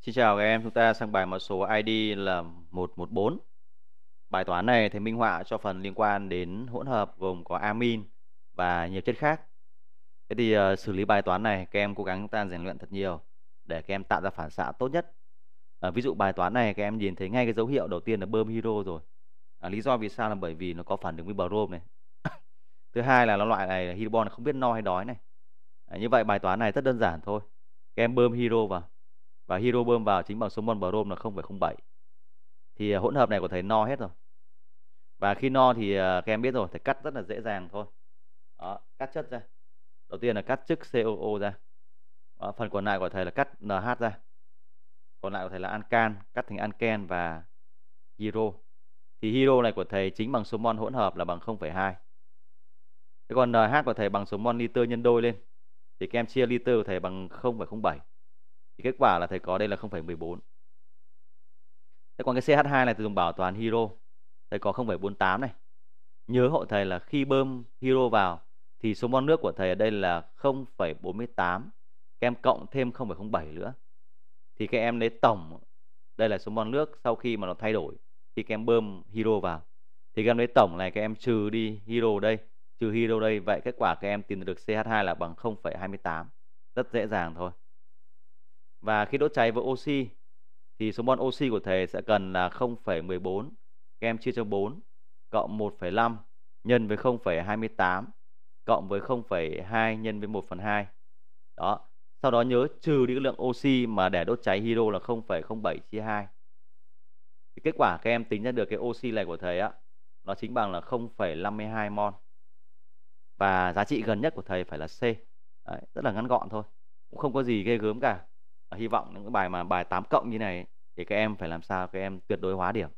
Xin chào các em, chúng ta sang bài mã số ID là 114. Bài toán này thầy minh họa cho phần liên quan đến hỗn hợp gồm có amin và nhiều chất khác. Thế thì uh, xử lý bài toán này các em cố gắng chúng ta rèn luyện thật nhiều để các em tạo ra phản xạ tốt nhất. À, ví dụ bài toán này các em nhìn thấy ngay cái dấu hiệu đầu tiên là bơm hydro rồi. À, lý do vì sao là bởi vì nó có phản ứng với brom này. Thứ hai là nó loại này là hydro không biết no hay đói này. À, như vậy bài toán này rất đơn giản thôi. Các em bơm hydro vào và hero bơm vào chính bằng số mol brom là 0,07 thì à, hỗn hợp này của thầy no hết rồi và khi no thì à, các em biết rồi thì cắt rất là dễ dàng thôi đó, cắt chất ra đầu tiên là cắt chức COO ra đó, phần còn lại của thầy là cắt NH ra còn lại của thầy là ancan cắt thành anken và hero thì hero này của thầy chính bằng số mol hỗn hợp là bằng 0,2 còn NH của thầy bằng số mol liter nhân đôi lên thì các em chia liter của thầy bằng 0,07 thì kết quả là thầy có đây là 0,14 thế còn cái CH2 này thì dùng bảo toàn hero thầy có 0,48 này nhớ hội thầy là khi bơm hero vào thì số mol nước của thầy ở đây là 0,48 kem cộng thêm 0,07 nữa thì các em lấy tổng đây là số mol nước sau khi mà nó thay đổi khi các em bơm hero vào thì các em lấy tổng này các em trừ đi hero đây trừ hero đây vậy kết quả các em tìm được CH2 là bằng 0,28 rất dễ dàng thôi và khi đốt cháy với oxy thì số mol oxy của thầy sẽ cần là 0,14 kem chia cho 4 cộng 1,5 nhân với 0,28 cộng với 0,2 nhân với 1 phần 2. Đó. Sau đó nhớ trừ đi cái lượng oxy mà để đốt cháy hydro là 0,07 chia 2. Thì kết quả các em tính ra được cái oxy này của thầy á, nó chính bằng là 0,52 mol. Và giá trị gần nhất của thầy phải là C. Đấy, rất là ngắn gọn thôi. Cũng không có gì ghê gớm cả hy vọng những cái bài mà bài 8 cộng như này thì các em phải làm sao các em tuyệt đối hóa điểm